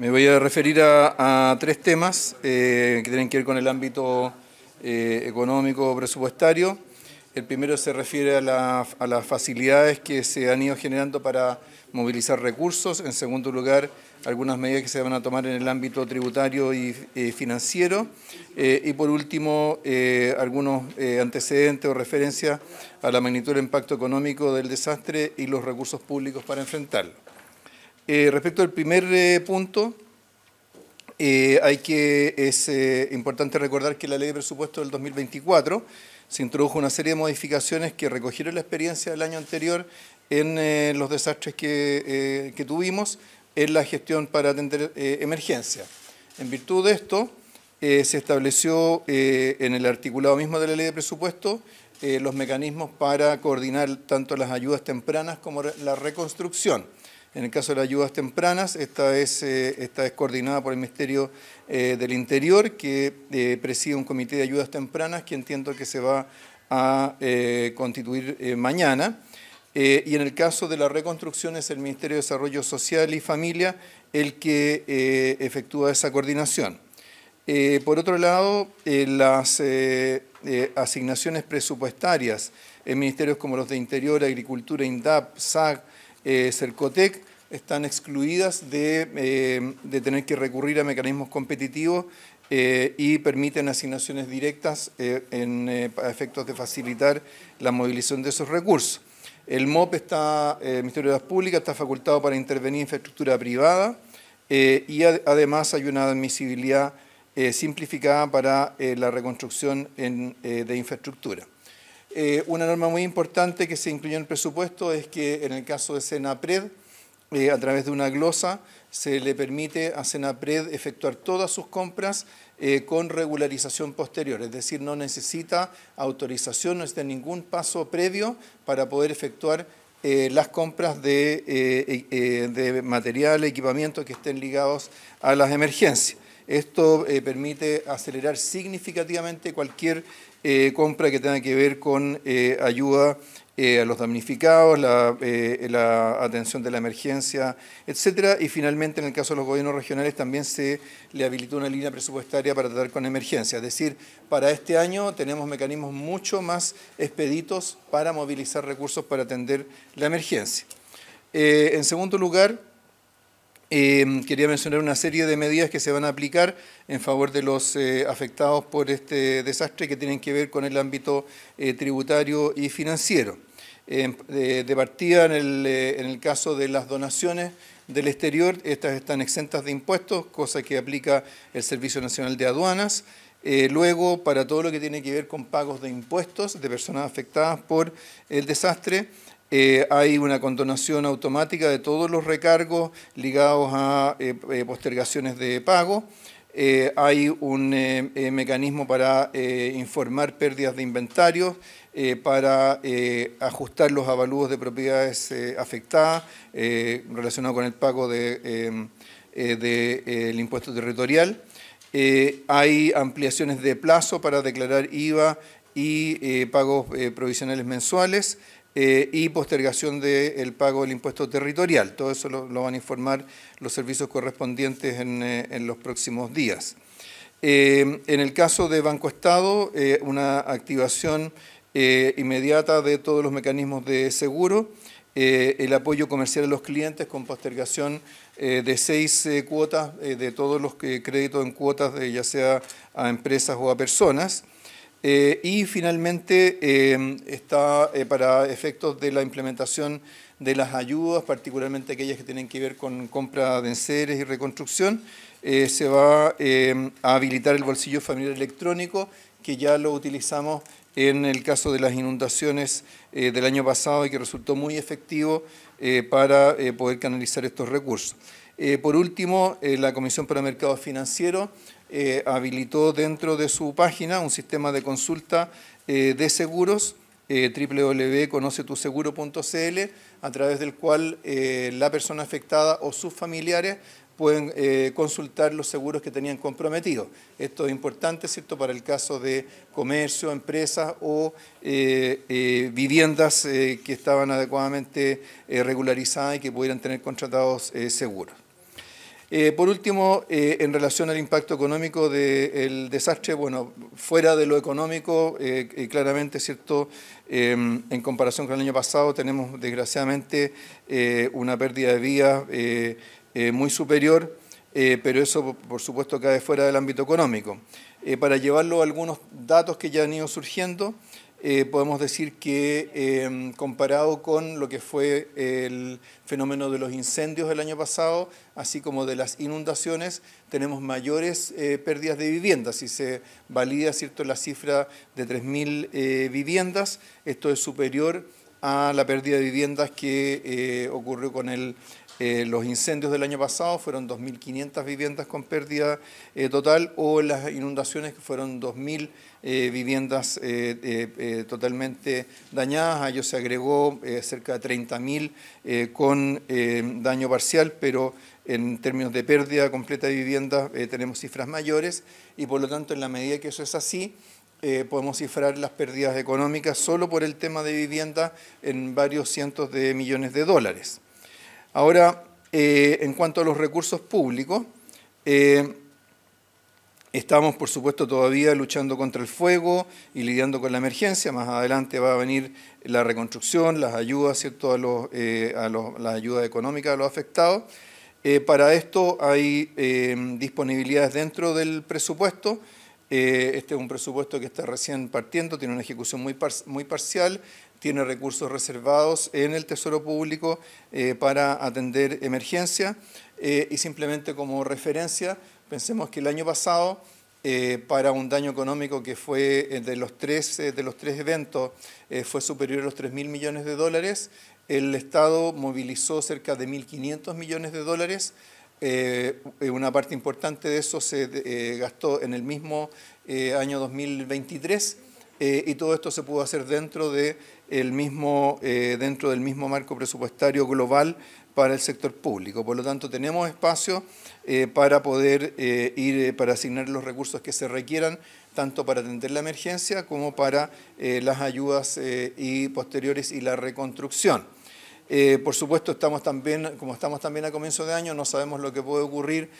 Me voy a referir a, tres temas eh, que tienen que ver con el ámbito eh, económico presupuestario. El primero se refiere a, las facilidades que se han ido generando para movilizar recursos. En segundo lugar, algunas medidas que se van a tomar en el ámbito tributario y eh, financiero. y por último, algunos antecedentes o referencias a la magnitud del impacto económico del desastre y los recursos públicos para enfrentarlo. Eh, respecto al primer eh, punto, eh, hay que, es importante recordar que la ley de presupuesto del 2024 se introdujo una serie de modificaciones que recogieron la experiencia del año anterior en los desastres que, que, tuvimos en la gestión para atender emergencia. En virtud de esto, se estableció en el articulado mismo de la ley de presupuesto los mecanismos para coordinar tanto las ayudas tempranas como la reconstrucción en el caso de las ayudas tempranas, esta es, eh, coordinada por el Ministerio eh, del Interior, que eh, preside un comité de ayudas tempranas que entiendo que se va a constituir mañana. y en el caso de la reconstrucción es el Ministerio de Desarrollo Social y Familia el que efectúa esa coordinación. por otro lado, las asignaciones presupuestarias en ministerios como los de Interior, Agricultura, INDAP, SAG el eh, Cercotec están excluidas eh, de, tener que recurrir a mecanismos competitivos eh, y permiten asignaciones directas en, a efectos de facilitar la movilización de esos recursos. El MOP está, Ministerio de Obras Públicas, está facultado para intervenir en infraestructura privada y además hay una admisibilidad simplificada para la reconstrucción de infraestructura. Eh, una norma muy importante que se incluyó en el presupuesto es que en el caso de Senapred, eh, a través de una glosa, se le permite a Senapred efectuar todas sus compras eh, con regularización posterior, es decir, no necesita autorización, no necesita ningún paso previo para poder efectuar las compras de, de material, equipamiento que estén ligados a las emergencias. Esto eh, permite acelerar significativamente cualquier eh, compra que tenga que ver con eh, ayuda a los damnificados, la, atención de la emergencia, etcétera. Y finalmente, en el caso de los gobiernos regionales, también se le habilitó una línea presupuestaria para tratar con emergencia. Es decir, para este año tenemos mecanismos mucho más expeditos para movilizar recursos para atender la emergencia. en segundo lugar, Em, quería mencionar una serie de medidas que se van a aplicar en favor de los eh, afectados por este desastre que tienen que ver con el ámbito eh, tributario y financiero. Em, de, partida, eh, en el, caso de las donaciones, del exterior, estas están exentas de impuestos, cosa que aplica el Servicio Nacional de Aduanas. luego, para todo lo que tiene que ver con pagos de impuestos de personas afectadas por el desastre, eh, hay una condonación automática de todos los recargos ligados a eh, eh, postergaciones de pago. hay un mecanismo para informar pérdidas de inventarios, para ajustar los avalúos de propiedades afectadas relacionados con el pago del de, de, impuesto territorial. hay ampliaciones de plazo para declarar IVA y pagos provisionales mensuales. Eh, y postergación del pago del impuesto territorial. Todo eso lo, van a informar los servicios correspondientes en, eh, los próximos días. Eh, en el caso de Banco Estado, una activación inmediata de todos los mecanismos de seguro, el apoyo comercial a los clientes con postergación de seis cuotas de todos los créditos en cuotas, ya sea a empresas o a personas. Eh, y finalmente em, está eh, para efectos de la implementación de las ayudas, particularmente aquellas que tienen que ver con compra de enseres y reconstrucción, eh, se va em, a habilitar el bolsillo familiar electrónico, que ya lo utilizamos en el caso de las inundaciones del año pasado y que resultó muy efectivo para poder canalizar estos recursos. Eh, por último, eh, la Comisión para Mercados Financieros eh, habilitó dentro de su página un sistema de consulta de seguros, www.conocetuseguro.cl, a través del cual la persona afectada o sus familiares pueden consultar los seguros que tenían comprometidos. Esto es importante, ¿cierto?, para el caso de comercio, empresas o viviendas que estaban adecuadamente regularizadas y que pudieran tener contratados seguros. Eh, por último, eh, en relación al impacto económico del desastre, bueno, fuera de lo económico, eh, claramente, ¿cierto? en comparación con el año pasado, tenemos desgraciadamente una pérdida de vías muy superior, pero eso, por supuesto, cae fuera del ámbito económico. para llevarlo a algunos datos que ya han ido surgiendo, eh, podemos decir que em, comparado con lo que fue el fenómeno de los incendios del año pasado, así como de las inundaciones, tenemos mayores eh, pérdidas de viviendas. Si se valida cierto, la cifra de 3.000 eh, viviendas, esto es superior a la pérdida de viviendas que ocurrió con el eh, los incendios del año pasado fueron 2.500 viviendas con pérdida eh, total o las inundaciones que fueron 2.000 eh, viviendas totalmente dañadas. A ah, ellos se agregó cerca de 30.000 con daño parcial, pero en términos de pérdida completa de viviendas tenemos cifras mayores y por lo tanto en la medida que eso es así, podemos cifrar las pérdidas económicas solo por el tema de vivienda en varios cientos de millones de dólares. Ahora, eh, en cuanto a los recursos públicos, eh, estamos, por supuesto, todavía luchando contra el fuego y lidiando con la emergencia. Más adelante va a venir la reconstrucción, las ayudas, ¿cierto?, a, los, eh, a los, económicas a los afectados. para esto hay disponibilidades dentro del presupuesto este es un presupuesto que está recién partiendo, tiene una ejecución muy parcial, tiene recursos reservados en el Tesoro Público eh, para atender emergencia eh, y simplemente como referencia, pensemos que el año pasado, eh, para un daño económico que fue de los tres, de los tres eventos, fue superior a los 3.000 millones de dólares, el Estado movilizó cerca de 1.500 millones de dólares. una parte importante de eso se gastó en el mismo año 2023 y todo esto se pudo hacer dentro de el mismo, eh, dentro del mismo marco presupuestario global para el sector público. Por lo tanto, tenemos espacio eh, para poder eh, ir, para asignar los recursos que se requieran, tanto para atender la emergencia como para las ayudas y posteriores y la reconstrucción. por supuesto, estamos también, como estamos también a comienzo de año, no sabemos lo que puede ocurrir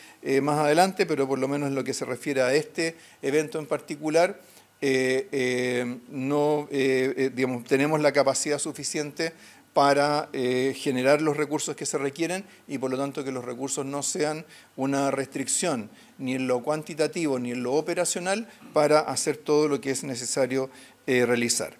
más adelante, pero por lo menos en lo que se refiere a este evento en particular, eh, eh, no, eh, tenemos la capacidad suficiente para generar los recursos que se requieren y por lo tanto que los recursos no sean una restricción ni en lo cuantitativo ni en lo operacional para hacer todo lo que es necesario realizar.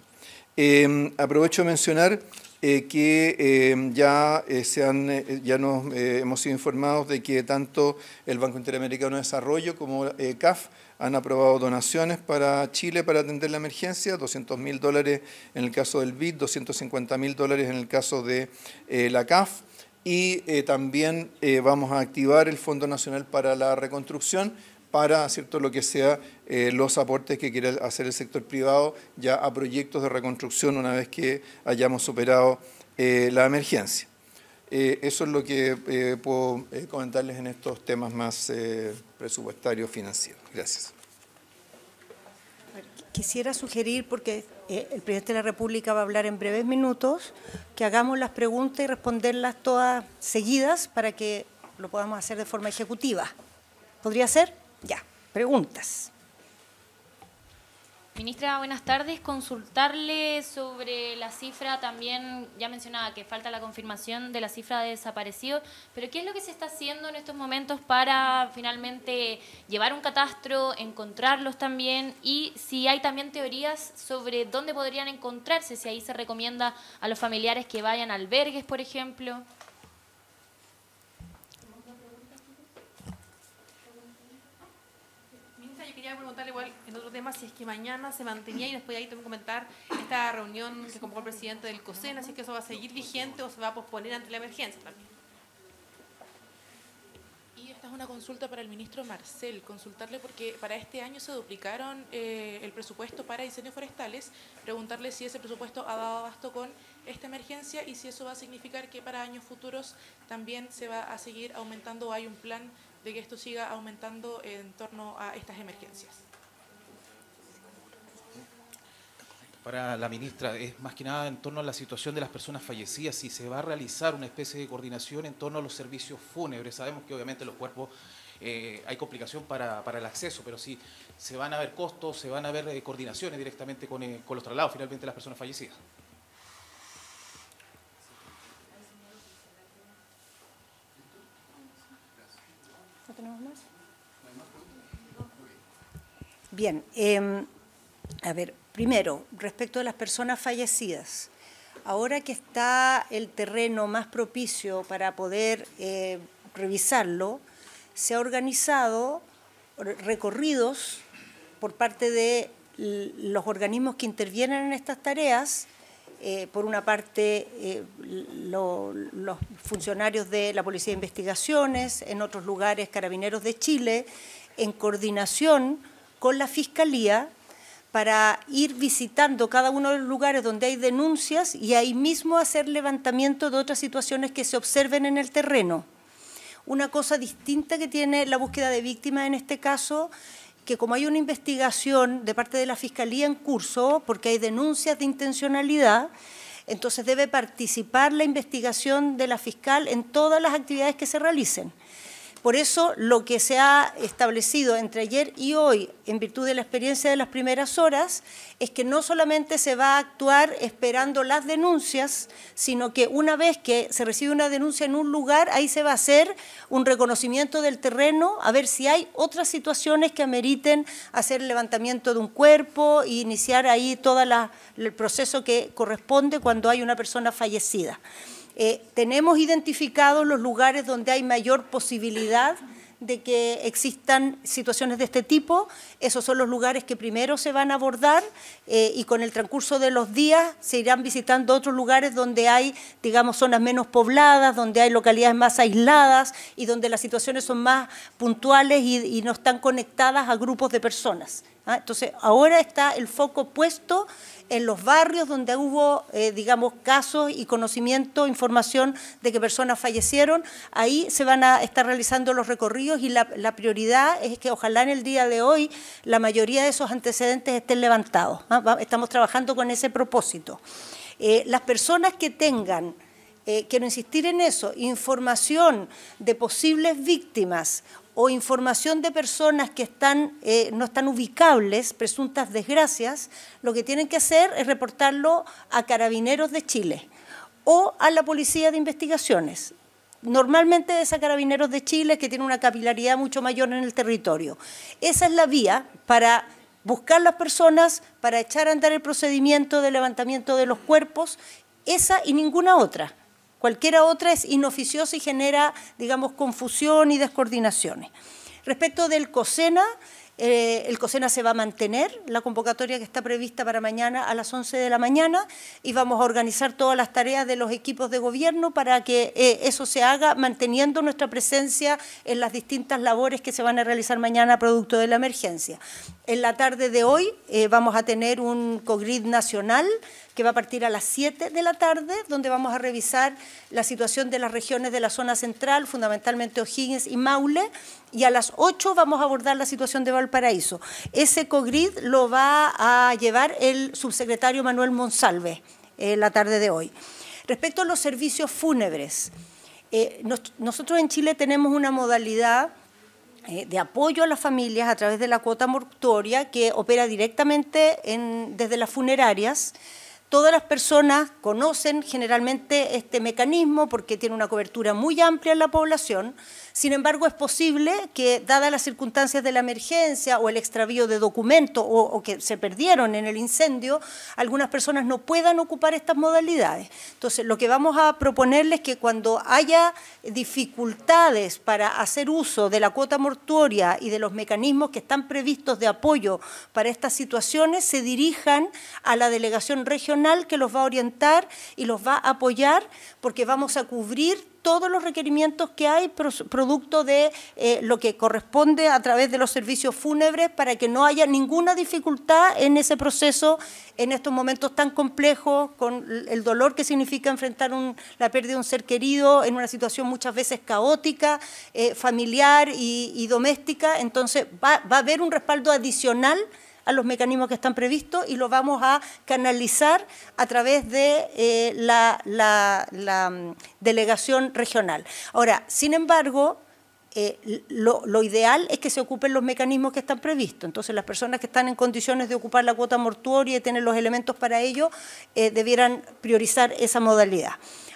aprovecho de mencionar eh, que eh, ya, eh, se han, ya nos hemos sido informados de que tanto el Banco Interamericano de Desarrollo como CAF han aprobado donaciones para Chile para atender la emergencia, 200 mil dólares en el caso del BID, 250 mil dólares en el caso de la CAF y también vamos a activar el Fondo Nacional para la Reconstrucción, para ¿cierto? lo que sea eh, los aportes que quiera hacer el sector privado ya a proyectos de reconstrucción una vez que hayamos superado eh, la emergencia. Eh, eso es lo que puedo comentarles en estos temas más presupuestarios financieros. Gracias. Quisiera sugerir, porque el presidente de la República va a hablar en breves minutos, que hagamos las preguntas y responderlas todas seguidas para que lo podamos hacer de forma ejecutiva. ¿Podría ser? Ya, preguntas. Ministra, buenas tardes. Consultarle sobre la cifra también, ya mencionaba que falta la confirmación de la cifra de desaparecidos, pero ¿qué es lo que se está haciendo en estos momentos para finalmente llevar un catastro, encontrarlos también y si hay también teorías sobre dónde podrían encontrarse, si ahí se recomienda a los familiares que vayan a albergues, por ejemplo? quería preguntar igual en otro tema si es que mañana se mantenía y después ahí también comentar esta reunión que convocó el presidente del COSEN, así que eso va a seguir vigente o se va a posponer ante la emergencia también. Y esta es una consulta para el ministro Marcel, consultarle porque para este año se duplicaron eh, el presupuesto para incendios forestales, preguntarle si ese presupuesto ha dado abasto con esta emergencia y si eso va a significar que para años futuros también se va a seguir aumentando o hay un plan de que esto siga aumentando en torno a estas emergencias. Para la ministra, es más que nada en torno a la situación de las personas fallecidas, si se va a realizar una especie de coordinación en torno a los servicios fúnebres. Sabemos que obviamente los cuerpos eh, hay complicación para, el acceso, pero si se van a ver costos, se van a ver eh, coordinaciones directamente con, eh, con los traslados finalmente de las personas fallecidas. Bien, em, a ver, primero, respecto a las personas fallecidas, ahora que está el terreno más propicio para poder eh, revisarlo, se ha organizado recorridos por parte de los organismos que intervienen en estas tareas eh, por una parte, eh, los funcionarios de la Policía de Investigaciones, en otros lugares Carabineros de Chile, en coordinación con la Fiscalía para ir visitando cada uno de los lugares donde hay denuncias y ahí mismo hacer levantamiento de otras situaciones que se observen en el terreno. Una cosa distinta que tiene la búsqueda de víctimas en este caso que como hay una investigación de parte de la Fiscalía en curso, porque hay denuncias de intencionalidad, entonces debe participar la investigación de la fiscal en todas las actividades que se realicen. Por eso lo que se ha establecido entre ayer y hoy, en virtud de la experiencia de las primeras horas, es que no solamente se va a actuar esperando las denuncias, sino que una vez que se recibe una denuncia en un lugar, ahí se va a hacer un reconocimiento del terreno, a ver si hay otras situaciones que ameriten hacer el levantamiento de un cuerpo e iniciar ahí todo el proceso que corresponde cuando hay una persona fallecida. Eh, tenemos identificados los lugares donde hay mayor posibilidad de que existan situaciones de este tipo. Esos son los lugares que primero se van a abordar eh, y con el transcurso de los días se irán visitando otros lugares donde hay, digamos, zonas menos pobladas, donde hay localidades más aisladas y donde las situaciones son más puntuales y no están conectadas a grupos de personas. ¿Ah? Entonces, ahora está el foco puesto en los barrios donde hubo, eh, digamos, casos y conocimiento, información de que personas fallecieron. Ahí se van a estar realizando los recorridos y la, prioridad es que ojalá en el día de hoy la mayoría de esos antecedentes estén levantados. ¿ah? Estamos trabajando con ese propósito. Eh, las personas que tengan... Eh, quiero insistir en eso, información de posibles víctimas o información de personas que están, eh, no están ubicables, presuntas desgracias, lo que tienen que hacer es reportarlo a Carabineros de Chile o a la Policía de Investigaciones. Normalmente es a Carabineros de Chile que tiene una capilaridad mucho mayor en el territorio. Esa es la vía para buscar las personas, para echar a andar el procedimiento de levantamiento de los cuerpos, esa y ninguna otra. Cualquiera otra es inoficiosa y genera, digamos, confusión y descoordinaciones. Respecto del COSENA, eh, el COSENA se va a mantener, la convocatoria que está prevista para mañana a las 11 de la mañana y vamos a organizar todas las tareas de los equipos de gobierno para que eh, eso se haga manteniendo nuestra presencia en las distintas labores que se van a realizar mañana producto de la emergencia. En la tarde de hoy eh, vamos a tener un COGRID nacional que va a partir a las 7 de la tarde, donde vamos a revisar la situación de las regiones de la zona central, fundamentalmente O'Higgins y Maule, y a las 8 vamos a abordar la situación de Valparaíso. Ese COGRID lo va a llevar el subsecretario Manuel Monsalve eh, la tarde de hoy. Respecto a los servicios fúnebres, eh, nosotros en Chile tenemos una modalidad eh, de apoyo a las familias a través de la cuota mortuoria que opera directamente desde las funerarias. Todas las personas conocen generalmente este mecanismo porque tiene una cobertura muy amplia en la población, sin embargo, es posible que, dadas las circunstancias de la emergencia o el extravío de documentos o, que se perdieron en el incendio, algunas personas no puedan ocupar estas modalidades. Entonces, lo que vamos a proponerles es que cuando haya dificultades para hacer uso de la cuota mortuoria y de los mecanismos que están previstos de apoyo para estas situaciones, se dirijan a la delegación regional que los va a orientar y los va a apoyar porque vamos a cubrir todos los requerimientos que hay producto de eh, lo que corresponde a través de los servicios fúnebres para que no haya ninguna dificultad en ese proceso en estos momentos tan complejos, con el dolor que significa enfrentar la pérdida de un ser querido en una situación muchas veces caótica, eh, familiar y, doméstica. Entonces va, va a haber un respaldo adicional a los mecanismos que están previstos y lo vamos a canalizar a través de eh, la, mm, delegación regional. Ahora, sin embargo, eh, lo, ideal es que se ocupen los mecanismos que están previstos. Entonces, las personas que están en condiciones de ocupar la cuota mortuoria y tener los elementos para ello, eh, debieran priorizar esa modalidad.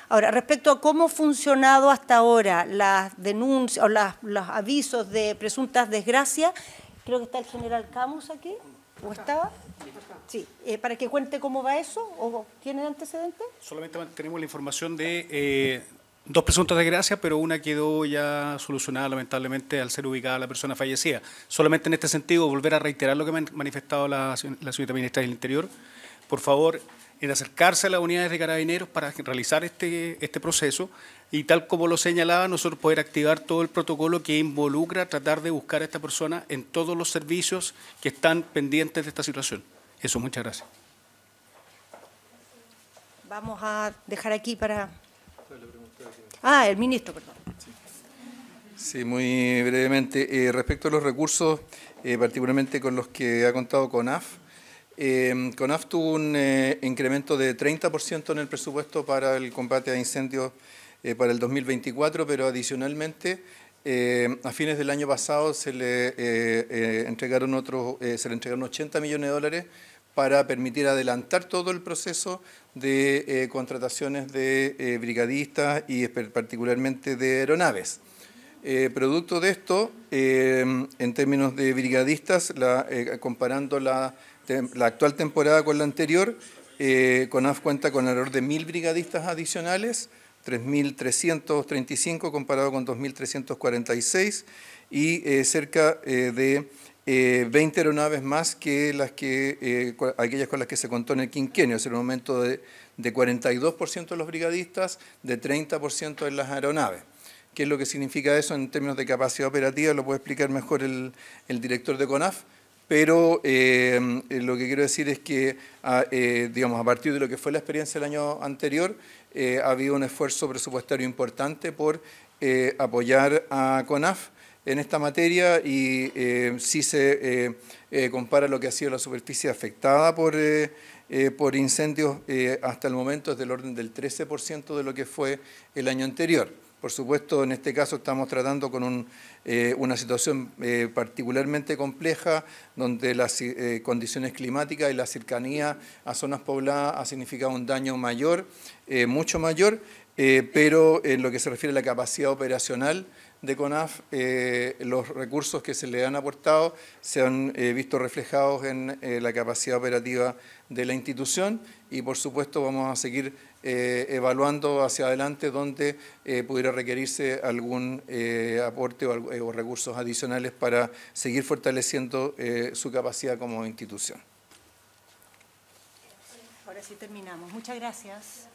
Ahora, respecto a cómo ha funcionado hasta ahora las denuncias o los avisos de presuntas desgracias, creo que está el general Camus aquí. Cómo estaba? Sí, eh, para que cuente cómo va eso, o tiene antecedentes. Solamente tenemos la información de eh, dos presuntas gracia, pero una quedó ya solucionada lamentablemente al ser ubicada la persona fallecida. Solamente en este sentido, volver a reiterar lo que me ha manifestado la, la ministra del Interior. Por favor, en acercarse a las unidades de carabineros para realizar este, este proceso y tal como lo señalaba, nosotros poder activar todo el protocolo que involucra tratar de buscar a esta persona en todos los servicios que están pendientes de esta situación. Eso, muchas gracias. Vamos a dejar aquí para... Ah, el ministro, perdón. Sí, muy brevemente. Eh, respecto a los recursos, eh, particularmente con los que ha contado CONAF, con em, CONAF tuvo un eh, incremento de 30% en el presupuesto para el combate a incendios eh, para el 2024, pero adicionalmente em, a fines del año pasado se le, eh, entregaron otros, se le entregaron 80 millones de dólares para permitir adelantar todo el proceso de contrataciones de brigadistas y particularmente de aeronaves. producto de esto, em, en términos de brigadistas, comparando la la actual temporada con la anterior, eh, CONAF cuenta con alrededor de 1.000 brigadistas adicionales, 3.335 comparado con 2.346 y eh, cerca eh, de 20 aeronaves más que las que aquellas con las que se contó en el quinquenio, es un aumento de, 42% de los brigadistas, de 30% en las aeronaves. ¿Qué es lo que significa eso en términos de capacidad operativa? Lo puede explicar mejor el director de CONAF pero em, eh, lo que quiero decir es que, a, ah, eh, digamos, a partir de lo que fue la experiencia del año anterior, eh, ha habido un esfuerzo presupuestario importante por apoyar a CONAF en esta materia y si se compara lo que ha sido la superficie afectada por, por incendios hasta el momento es del orden del 13% de lo que fue el año anterior. Por supuesto, en este caso estamos tratando con eh, una situación eh, particularmente compleja, donde las eh, condiciones climáticas y la cercanía a zonas pobladas ha significado un daño mayor, mucho mayor, pero en lo que se refiere a la capacidad operacional de CONAF, los recursos que se le han aportado se han visto reflejados en la capacidad operativa de la institución y, por supuesto, vamos a seguir eh, evaluando hacia adelante dónde eh, pudiera requerirse algún eh, aporte o, o, recursos adicionales para seguir fortaleciendo su capacidad como institución. Ahora sí terminamos. Muchas gracias.